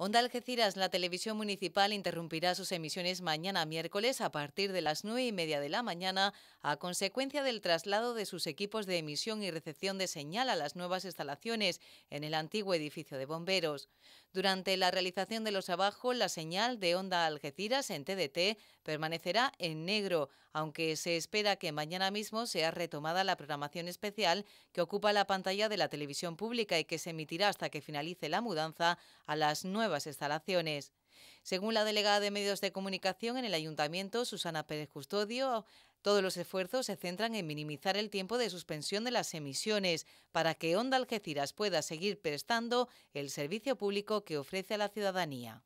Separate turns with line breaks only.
Onda Algeciras, la televisión municipal, interrumpirá sus emisiones mañana miércoles a partir de las nueve y media de la mañana a consecuencia del traslado de sus equipos de emisión y recepción de señal a las nuevas instalaciones en el antiguo edificio de bomberos. Durante la realización de los trabajos, la señal de Onda Algeciras en TDT permanecerá en negro, aunque se espera que mañana mismo sea retomada la programación especial que ocupa la pantalla de la televisión pública y que se emitirá hasta que finalice la mudanza a las nueve instalaciones. Según la delegada de medios de comunicación en el ayuntamiento, Susana Pérez Custodio, todos los esfuerzos se centran en minimizar el tiempo de suspensión de las emisiones para que Onda Algeciras pueda seguir prestando el servicio público que ofrece a la ciudadanía.